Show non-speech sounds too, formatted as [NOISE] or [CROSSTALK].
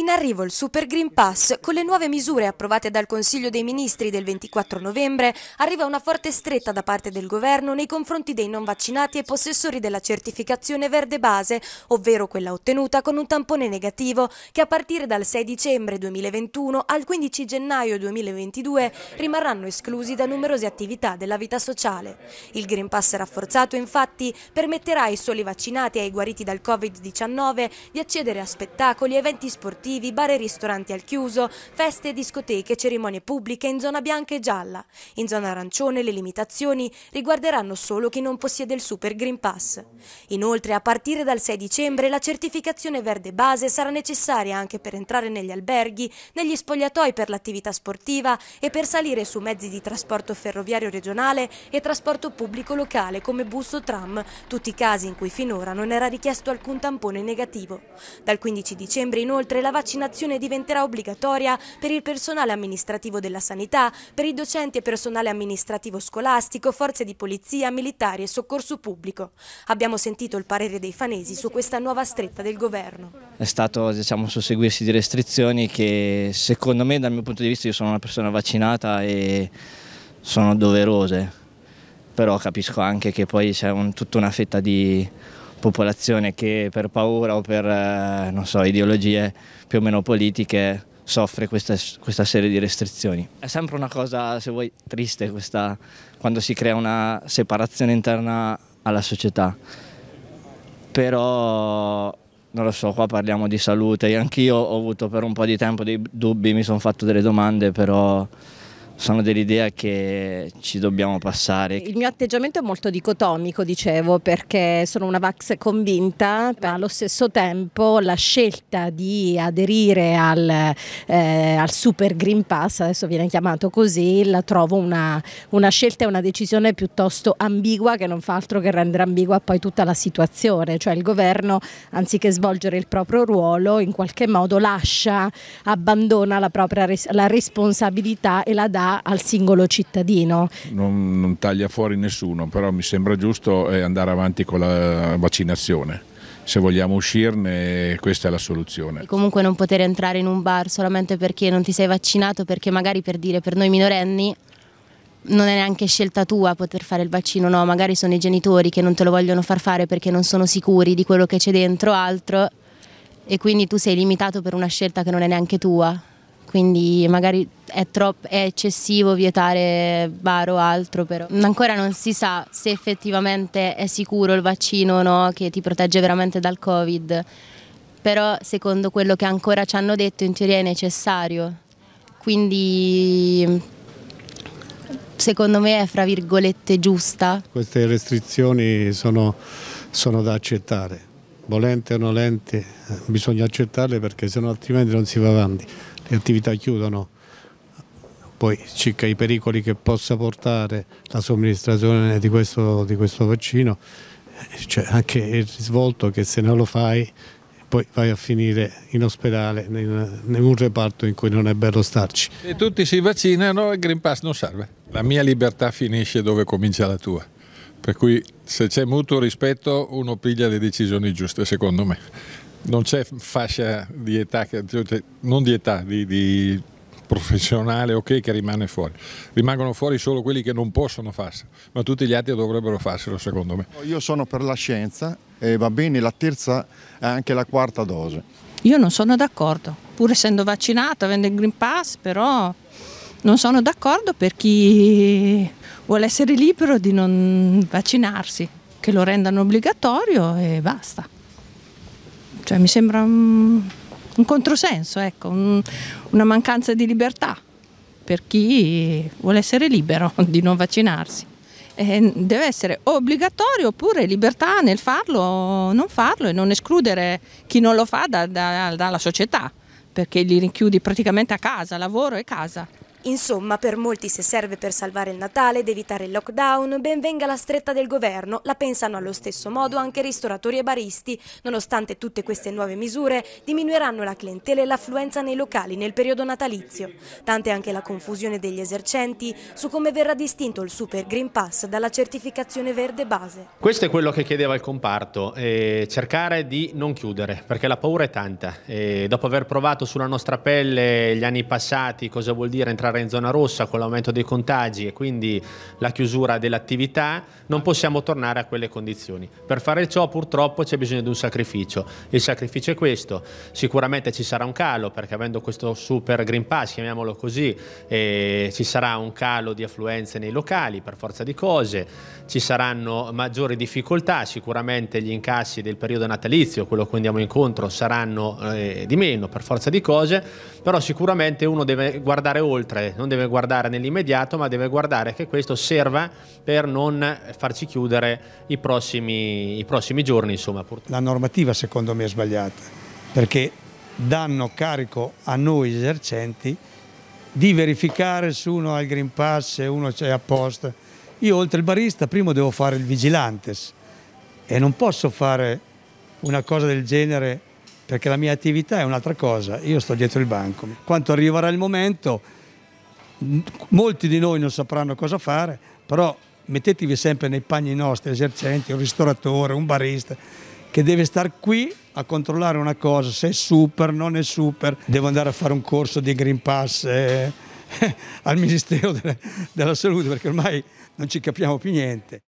In arrivo il Super Green Pass, con le nuove misure approvate dal Consiglio dei Ministri del 24 novembre, arriva una forte stretta da parte del Governo nei confronti dei non vaccinati e possessori della certificazione verde base, ovvero quella ottenuta con un tampone negativo, che a partire dal 6 dicembre 2021 al 15 gennaio 2022 rimarranno esclusi da numerose attività della vita sociale. Il Green Pass rafforzato infatti permetterà ai soli vaccinati e ai guariti dal Covid-19 di accedere a spettacoli, eventi sportivi, lavorativi, bar e ristoranti al chiuso, feste, discoteche, cerimonie pubbliche in zona bianca e gialla. In zona arancione le limitazioni riguarderanno solo chi non possiede il Super Green Pass. Inoltre, a partire dal 6 dicembre, la certificazione verde base sarà necessaria anche per entrare negli alberghi, negli spogliatoi per l'attività sportiva e per salire su mezzi di trasporto ferroviario regionale e trasporto pubblico locale come bus o tram, tutti i casi in cui finora non era richiesto alcun tampone negativo. Dal 15 dicembre inoltre la la vaccinazione diventerà obbligatoria per il personale amministrativo della sanità, per i docenti e personale amministrativo scolastico, forze di polizia, militari e soccorso pubblico. Abbiamo sentito il parere dei fanesi su questa nuova stretta del governo. È stato diciamo, susseguirsi di restrizioni che secondo me dal mio punto di vista io sono una persona vaccinata e sono doverose, però capisco anche che poi c'è un, tutta una fetta di popolazione che per paura o per eh, so, ideologie più o meno politiche soffre questa, questa, serie di restrizioni. È sempre una cosa, se vuoi, triste questa, quando si crea una separazione interna alla società. Però, non lo so, qua parliamo di salute. Anch'io ho avuto per un po' di tempo dei dubbi, mi sono fatto delle domande, però sono dell'idea che ci dobbiamo passare. Il mio atteggiamento è molto dicotomico, dicevo, perché sono una Vax convinta, ma allo stesso tempo la scelta di aderire al, eh, al, Super Green Pass, adesso viene chiamato così, la trovo una, una scelta e una decisione piuttosto ambigua che non fa altro che rendere ambigua poi tutta la situazione, cioè il governo anziché svolgere il proprio ruolo in qualche modo lascia, abbandona la propria res la responsabilità e la dà al singolo cittadino. Non, non taglia fuori nessuno, però mi sembra giusto eh, andare avanti con la vaccinazione se vogliamo uscirne questa è la soluzione. E comunque non poter entrare in un bar solamente perché non ti sei vaccinato, perché magari per dire per noi minorenni non è neanche scelta tua poter fare il vaccino, no, magari sono i genitori che non te lo vogliono far fare perché non sono sicuri di quello che c'è dentro altro e quindi tu sei limitato per una scelta che non è neanche tua quindi magari è, troppo, è eccessivo vietare bar o altro, però ancora non si sa se effettivamente è sicuro il vaccino o no, che ti protegge veramente dal Covid, però secondo quello che ancora ci hanno detto in teoria è necessario, quindi secondo me è fra virgolette giusta. Queste restrizioni sono, sono da accettare volente o nolente, bisogna accettarle perché sennò altrimenti non si va avanti le attività chiudono, poi circa i pericoli che possa portare la somministrazione di questo, di questo vaccino, c'è anche il risvolto che se non lo fai poi vai a finire in ospedale, in, in, un reparto in cui non è bello starci. Se tutti si vaccinano il Green Pass non serve. La mia libertà finisce dove comincia la tua. Per cui se c'è mutuo rispetto uno piglia le decisioni giuste, secondo me. Non c'è fascia di età, cioè, cioè, non di età, di, di professionale ok che rimane fuori. Rimangono fuori solo quelli che non possono farselo, ma tutti gli altri dovrebbero farselo secondo me. Io sono per la scienza e va bene la terza e anche la quarta dose. Io non sono d'accordo, pur essendo vaccinato, avendo il Green Pass, però non sono d'accordo per chi vuole essere libero di non vaccinarsi, che lo rendano obbligatorio e basta. Cioè, mi sembra un, un controsenso, ecco, un, una mancanza di libertà per chi vuole essere libero [LAUGHS] di non vaccinarsi. E deve essere obbligatorio oppure libertà nel farlo o non farlo e non escludere chi non lo fa da, da, dalla società, perché li rinchiudi praticamente a casa, lavoro e casa. Insomma, per molti se serve per salvare il Natale ed evitare il lockdown, ben venga la stretta del governo, la pensano allo stesso modo anche ristoratori e baristi. Nonostante tutte queste nuove misure, diminuiranno la clientela e l'affluenza nei locali nel periodo natalizio. Tante anche la confusione degli esercenti su come verrà distinto il Super Green Pass dalla certificazione verde base. Questo è quello che chiedeva il comparto, eh, cercare di non chiudere, perché la paura è tanta. Eh, dopo aver provato sulla nostra pelle gli anni passati cosa vuol dire entrare entrare in zona rossa con l'aumento dei contagi e quindi la chiusura dell'attività, non possiamo tornare a quelle condizioni. Per fare ciò purtroppo c'è bisogno di un sacrificio. Il sacrificio è questo. Sicuramente ci sarà un calo perché avendo questo super Green Pass, chiamiamolo così, eh, ci sarà un calo di affluenze nei locali per forza di cose, ci saranno maggiori difficoltà, sicuramente gli incassi del periodo natalizio, quello a cui andiamo incontro, saranno eh, di meno per forza di cose, però sicuramente uno deve guardare oltre sempre, non deve guardare nell'immediato, ma deve guardare che questo serva per non farci chiudere i prossimi, i prossimi giorni. Insomma, La normativa secondo me è sbagliata, perché danno carico a noi esercenti di verificare se uno ha il Green Pass, se uno c'è apposta. Io oltre il barista prima devo fare il vigilantes e non posso fare una cosa del genere perché la mia attività è un'altra cosa, io sto dietro il banco. Quanto arriverà il momento molti di noi non sapranno cosa fare, però mettetevi sempre nei panni nostri esercenti, un ristoratore, un barista, che deve stare qui a controllare una cosa, se è super, non è super, devo andare a fare un corso di Green Pass eh, [LAUGHS] al Ministero della, della Salute perché ormai non ci capiamo più niente.